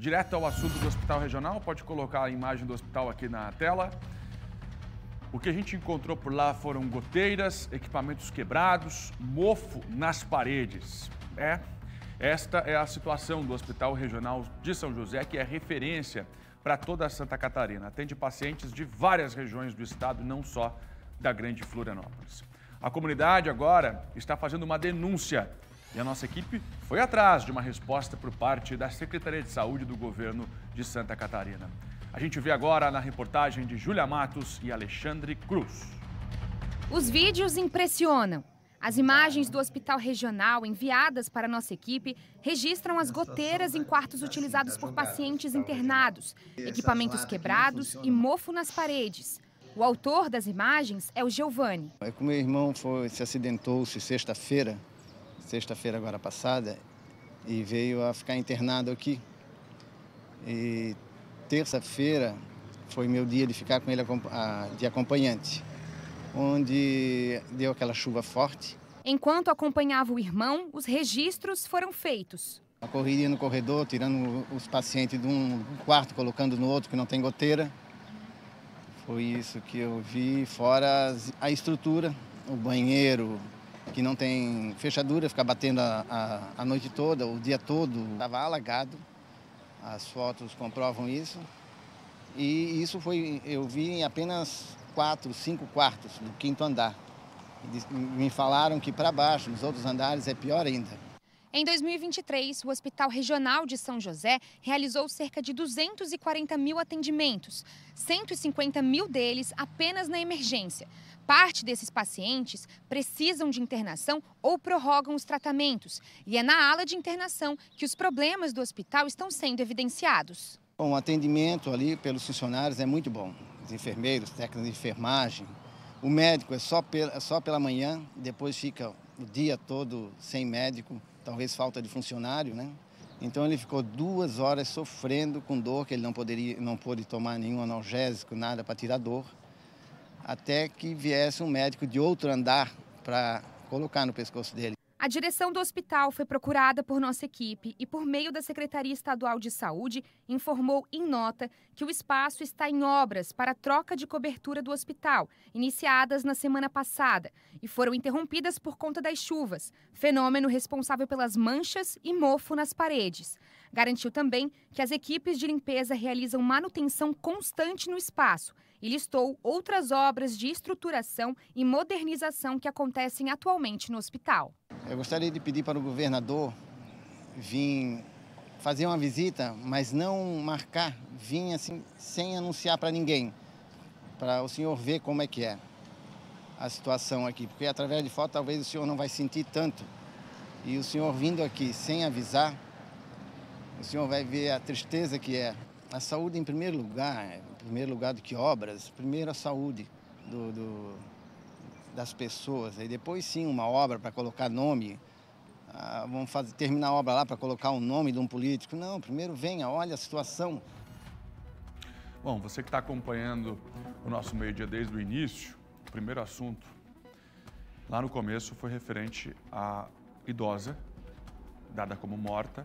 direto ao assunto do hospital regional. Pode colocar a imagem do hospital aqui na tela. O que a gente encontrou por lá foram goteiras, equipamentos quebrados, mofo nas paredes. É, esta é a situação do Hospital Regional de São José, que é referência para toda Santa Catarina. Atende pacientes de várias regiões do estado, não só da Grande Florianópolis. A comunidade agora está fazendo uma denúncia e a nossa equipe foi atrás de uma resposta por parte da Secretaria de Saúde do governo de Santa Catarina. A gente vê agora na reportagem de Júlia Matos e Alexandre Cruz. Os vídeos impressionam. As imagens do hospital regional enviadas para nossa equipe registram as goteiras em quartos utilizados por pacientes internados, equipamentos quebrados e mofo nas paredes. O autor das imagens é o Giovanni. É que meu irmão foi, se acidentou-se sexta-feira sexta-feira agora passada, e veio a ficar internado aqui. E terça-feira foi meu dia de ficar com ele de acompanhante, onde deu aquela chuva forte. Enquanto acompanhava o irmão, os registros foram feitos. A correria no corredor, tirando os pacientes de um quarto, colocando no outro que não tem goteira. Foi isso que eu vi, fora a estrutura, o banheiro, que não tem fechadura, ficar batendo a, a, a noite toda, o dia todo. Estava alagado, as fotos comprovam isso. E isso foi, eu vi em apenas quatro, cinco quartos do quinto andar. Me falaram que para baixo, nos outros andares, é pior ainda. Em 2023, o Hospital Regional de São José realizou cerca de 240 mil atendimentos, 150 mil deles apenas na emergência. Parte desses pacientes precisam de internação ou prorrogam os tratamentos. E é na ala de internação que os problemas do hospital estão sendo evidenciados. Bom, o atendimento ali pelos funcionários é muito bom. Os enfermeiros, técnicos de enfermagem. O médico é só pela, é só pela manhã, depois fica o dia todo sem médico, talvez falta de funcionário, né? Então ele ficou duas horas sofrendo com dor, que ele não poderia, não pôde tomar nenhum analgésico, nada para tirar dor até que viesse um médico de outro andar para colocar no pescoço dele. A direção do hospital foi procurada por nossa equipe e, por meio da Secretaria Estadual de Saúde, informou em nota que o espaço está em obras para troca de cobertura do hospital, iniciadas na semana passada, e foram interrompidas por conta das chuvas, fenômeno responsável pelas manchas e mofo nas paredes. Garantiu também que as equipes de limpeza realizam manutenção constante no espaço e listou outras obras de estruturação e modernização que acontecem atualmente no hospital. Eu gostaria de pedir para o governador vir fazer uma visita, mas não marcar, vir assim sem anunciar para ninguém, para o senhor ver como é que é a situação aqui, porque através de foto talvez o senhor não vai sentir tanto. E o senhor vindo aqui sem avisar, o senhor vai ver a tristeza que é. A saúde em primeiro lugar, em primeiro lugar do que obras, primeiro a saúde do, do das pessoas. E depois sim uma obra para colocar nome. Ah, vamos fazer, terminar a obra lá para colocar o um nome de um político. Não, primeiro venha, olha a situação. Bom, você que está acompanhando o nosso meio-dia desde o início, o primeiro assunto lá no começo foi referente à idosa, dada como morta,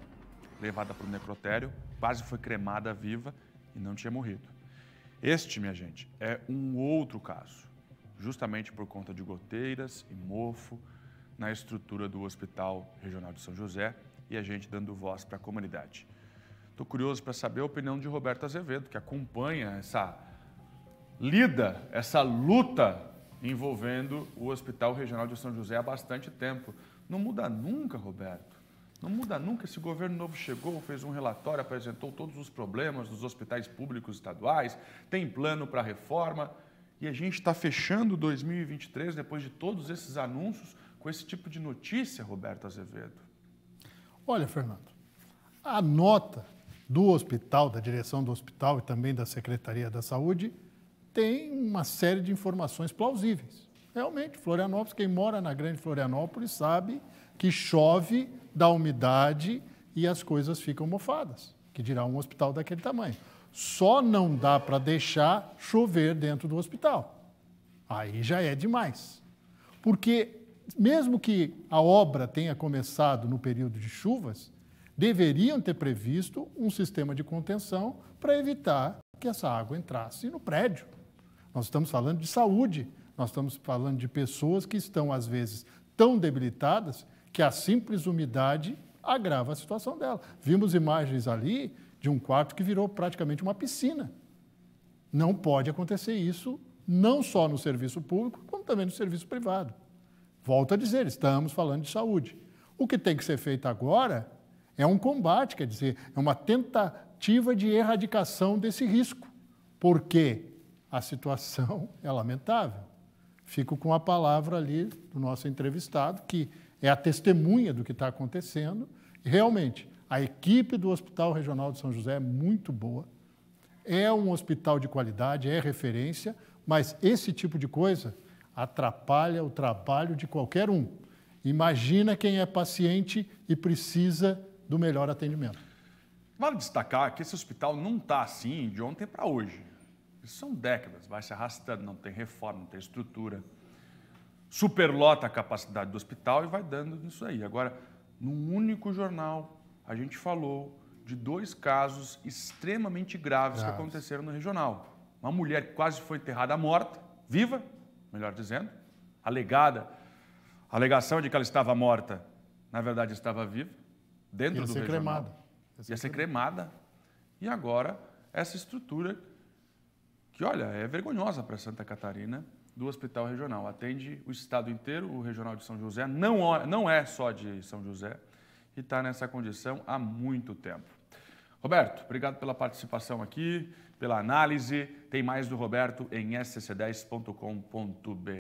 levada para o necrotério, quase foi cremada viva e não tinha morrido. Este, minha gente, é um outro caso, justamente por conta de goteiras e mofo na estrutura do Hospital Regional de São José e a gente dando voz para a comunidade. Estou curioso para saber a opinião de Roberto Azevedo, que acompanha essa lida, essa luta envolvendo o Hospital Regional de São José há bastante tempo. Não muda nunca, Roberto. Não muda nunca. Esse governo novo chegou, fez um relatório, apresentou todos os problemas dos hospitais públicos estaduais, tem plano para reforma. E a gente está fechando 2023, depois de todos esses anúncios, com esse tipo de notícia, Roberto Azevedo. Olha, Fernando, a nota do hospital, da direção do hospital e também da Secretaria da Saúde tem uma série de informações plausíveis. Realmente, Florianópolis, quem mora na Grande Florianópolis sabe que chove, dá umidade e as coisas ficam mofadas, que dirá um hospital daquele tamanho. Só não dá para deixar chover dentro do hospital. Aí já é demais. Porque, mesmo que a obra tenha começado no período de chuvas, deveriam ter previsto um sistema de contenção para evitar que essa água entrasse no prédio. Nós estamos falando de saúde, nós estamos falando de pessoas que estão, às vezes, tão debilitadas que a simples umidade agrava a situação dela. Vimos imagens ali de um quarto que virou praticamente uma piscina. Não pode acontecer isso, não só no serviço público, como também no serviço privado. Volto a dizer, estamos falando de saúde. O que tem que ser feito agora é um combate, quer dizer, é uma tentativa de erradicação desse risco, porque a situação é lamentável. Fico com a palavra ali do nosso entrevistado, que é a testemunha do que está acontecendo. Realmente, a equipe do Hospital Regional de São José é muito boa, é um hospital de qualidade, é referência, mas esse tipo de coisa atrapalha o trabalho de qualquer um. Imagina quem é paciente e precisa do melhor atendimento. Vale destacar que esse hospital não está assim de ontem para hoje. Isso são décadas, vai se arrastando, não tem reforma, não tem estrutura superlota a capacidade do hospital e vai dando nisso aí. Agora, num único jornal, a gente falou de dois casos extremamente graves, graves. que aconteceram no regional. Uma mulher que quase foi enterrada morta, viva, melhor dizendo, alegada, a alegação é de que ela estava morta, na verdade estava viva, dentro ia do ser regional. Cremada. Ia ser, ia ser cremada. cremada. E agora, essa estrutura que, olha, é vergonhosa para Santa Catarina, do Hospital Regional. Atende o estado inteiro, o Regional de São José, não, não é só de São José, e está nessa condição há muito tempo. Roberto, obrigado pela participação aqui, pela análise. Tem mais do Roberto em sc10.com.br.